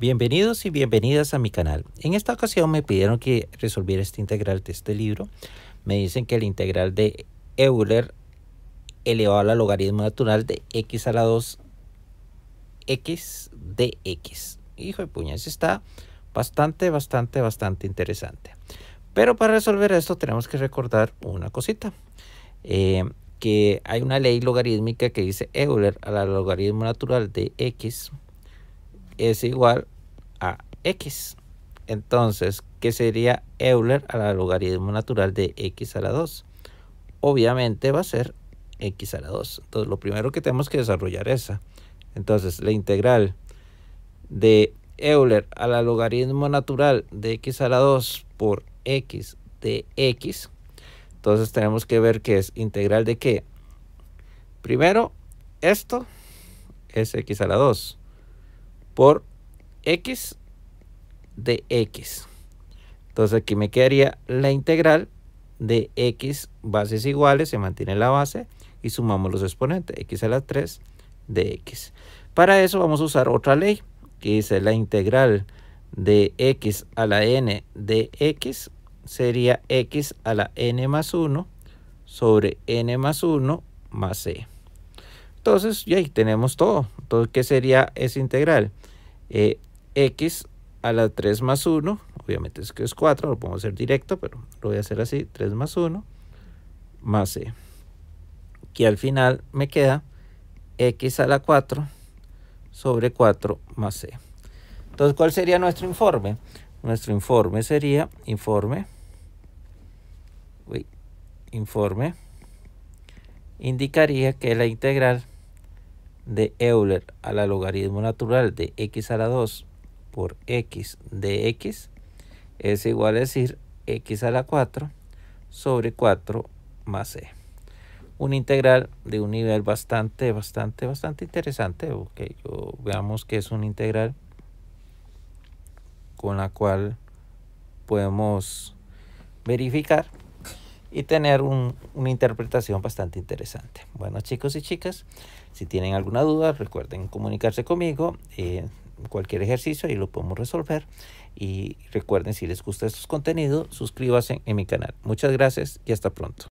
Bienvenidos y bienvenidas a mi canal. En esta ocasión me pidieron que resolviera este integral de este libro. Me dicen que la integral de Euler elevado al logaritmo natural de x a la 2 x de x. Hijo de puñas, está bastante, bastante, bastante interesante. Pero para resolver esto tenemos que recordar una cosita. Eh, que hay una ley logarítmica que dice Euler a la logaritmo natural de x es igual a x. Entonces, ¿qué sería Euler a la logaritmo natural de x a la 2? Obviamente va a ser x a la 2. Entonces, lo primero que tenemos que desarrollar esa. Entonces, la integral de Euler a la logaritmo natural de x a la 2 por x de x. Entonces, tenemos que ver que es integral de qué. Primero, esto es x a la 2 por x de x. Entonces aquí me quedaría la integral de x bases iguales, se mantiene la base y sumamos los exponentes, x a la 3 de x. Para eso vamos a usar otra ley que dice la integral de x a la n de x sería x a la n más 1 sobre n más 1 más c. Entonces, ya ahí tenemos todo. Entonces, ¿qué sería esa integral? Eh, x a la 3 más 1, obviamente es que es 4, lo podemos hacer directo, pero lo voy a hacer así, 3 más 1, más c, que al final me queda x a la 4 sobre 4 más c. E. Entonces, ¿cuál sería nuestro informe? Nuestro informe sería informe, informe, indicaría que la integral de Euler a la logaritmo natural de x a la 2 por x de x es igual a decir x a la 4 sobre 4 más e. Una integral de un nivel bastante, bastante, bastante interesante. veamos que es una integral con la cual podemos verificar y tener una interpretación bastante interesante. Bueno, chicos y chicas, si tienen alguna duda, recuerden comunicarse conmigo. cualquier ejercicio y lo podemos resolver. Y recuerden, si les gusta estos contenidos, suscríbanse en mi canal. Muchas gracias y hasta pronto.